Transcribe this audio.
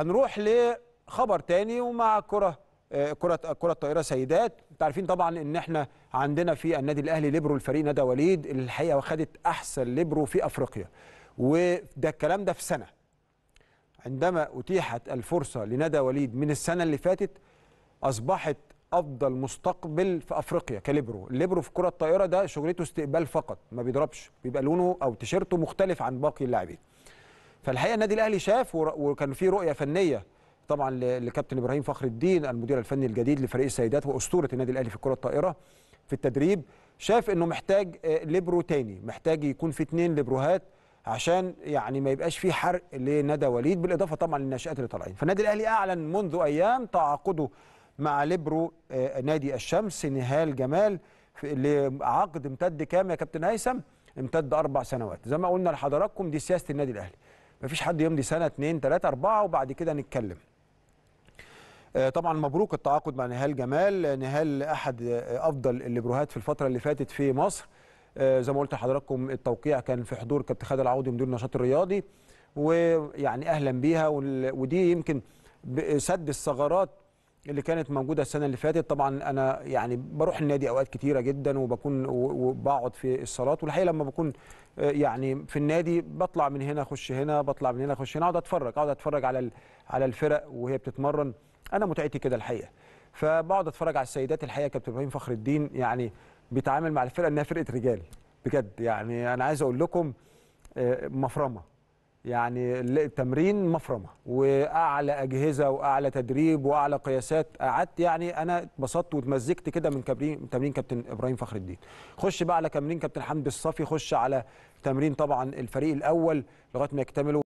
هنروح لخبر تاني ومع كره آه، كره كره الطائره سيدات انتوا عارفين طبعا ان احنا عندنا في النادي الاهلي ليبرو الفريق ندى وليد الحقيقه واخدت احسن ليبرو في افريقيا وده الكلام ده في سنه عندما اتيحت الفرصه لندى وليد من السنه اللي فاتت اصبحت افضل مستقبل في افريقيا كليبرو الليبرو في كره الطائره ده شغلته استقبال فقط ما بيضربش بيبقى لونه او تيشيرته مختلف عن باقي اللاعبين فالحقيقه النادي الاهلي شاف وكان في رؤيه فنيه طبعا لكابتن ابراهيم فخر الدين المدير الفني الجديد لفريق السيدات واسطوره النادي الاهلي في الكره الطائره في التدريب شاف انه محتاج آه، ليبرو تاني محتاج يكون في اثنين ليبروهات عشان يعني ما يبقاش في حرق لندى وليد بالاضافه طبعا للناشئات اللي طالعين فالنادي الاهلي اعلن منذ ايام تعاقده مع ليبرو آه، نادي الشمس نهال جمال لعقد امتد كام يا كابتن هيثم امتد اربع سنوات زي ما قلنا لحضراتكم دي سياسه النادي الاهلي مفيش حد يمضي سنه اثنين ثلاثه اربعه وبعد كده نتكلم. آه، طبعا مبروك التعاقد مع نهال جمال، نهال احد آه، افضل الليبروهات في الفتره اللي فاتت في مصر. آه، زي ما قلت لحضراتكم التوقيع كان في حضور كابتن خالد العودي مدير النشاط الرياضي ويعني اهلا بيها ودي يمكن سد الثغرات اللي كانت موجوده السنه اللي فاتت طبعا انا يعني بروح النادي اوقات كتيره جدا وبكون وبقعد في الصالات والحقيقه لما بكون آه، يعني في النادي بطلع من هنا اخش هنا بطلع من هنا اخش هنا اقعد اتفرج اقعد اتفرج على على الفرق وهي بتتمرن انا متعتي كده الحقيقه فبقعد اتفرج على السيدات الحقيقه كابتن ابراهيم فخر الدين يعني بيتعامل مع الفرقه انها فرقه رجال بجد يعني انا عايز اقول لكم آه، مفرمه يعني التمرين مفرمه واعلى اجهزه واعلى تدريب واعلى قياسات قعدت يعني انا اتبسطت واتمزجت كده من تمرين كابتن ابراهيم فخر الدين خش بقى على تمرين كابتن حمدي الصافي خش على تمرين طبعا الفريق الاول لغايه ما يكتملوا